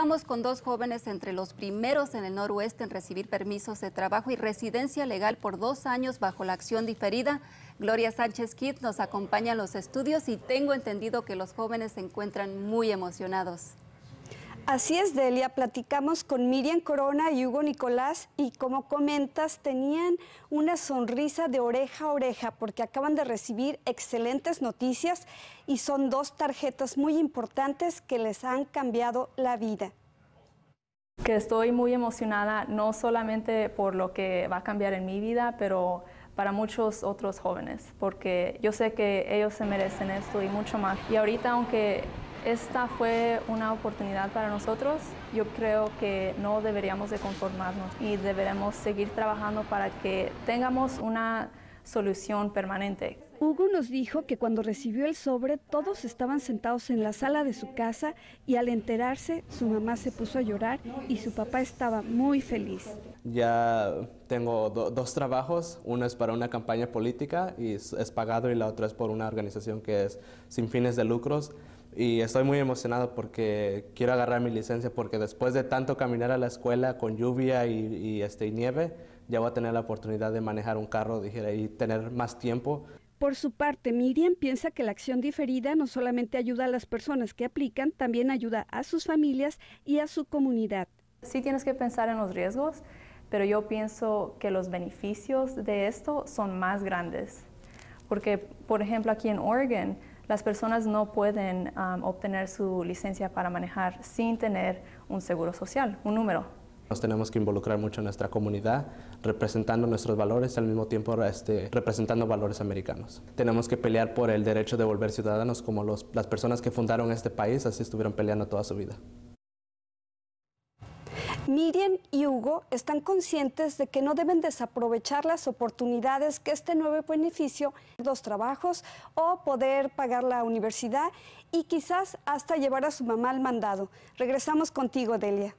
Estamos con dos jóvenes entre los primeros en el noroeste en recibir permisos de trabajo y residencia legal por dos años bajo la acción diferida. Gloria Sánchez Kid nos acompaña en los estudios y tengo entendido que los jóvenes se encuentran muy emocionados. Así es, Delia. Platicamos con Miriam Corona y Hugo Nicolás y como comentas, tenían una sonrisa de oreja a oreja porque acaban de recibir excelentes noticias y son dos tarjetas muy importantes que les han cambiado la vida. Que estoy muy emocionada, no solamente por lo que va a cambiar en mi vida, pero para muchos otros jóvenes, porque yo sé que ellos se merecen esto y mucho más. Y ahorita, aunque esta fue una oportunidad para nosotros. Yo creo que no deberíamos de conformarnos y deberemos seguir trabajando para que tengamos una solución permanente. Hugo nos dijo que cuando recibió el sobre todos estaban sentados en la sala de su casa y al enterarse su mamá se puso a llorar y su papá estaba muy feliz. Ya tengo dos trabajos, uno es para una campaña política y es, es pagado y la otra es por una organización que es sin fines de lucros y estoy muy emocionado porque quiero agarrar mi licencia porque después de tanto caminar a la escuela con lluvia y, este, nieve, ya voy a tener la oportunidad de manejar un carro, y tener más tiempo. Por su parte, Miriam piensa que la acción diferida no solamente ayuda a las personas que aplican, también ayuda a sus familias y a su comunidad. Sí tienes que pensar en los riesgos, pero yo pienso que los beneficios de esto son más grandes. Porque, por ejemplo, aquí en Oregon, las personas no pueden um, obtener su licencia para manejar sin tener un seguro social, un número. Nos tenemos que involucrar mucho en nuestra comunidad, representando nuestros valores, al mismo tiempo este, representando valores americanos. Tenemos que pelear por el derecho de volver ciudadanos como los, las personas que fundaron este país, así estuvieron peleando toda su vida. Miriam y Hugo están conscientes de que no deben desaprovechar las oportunidades que este nuevo beneficio, los trabajos o poder pagar la universidad y quizás hasta llevar a su mamá al mandado. Regresamos contigo, Delia.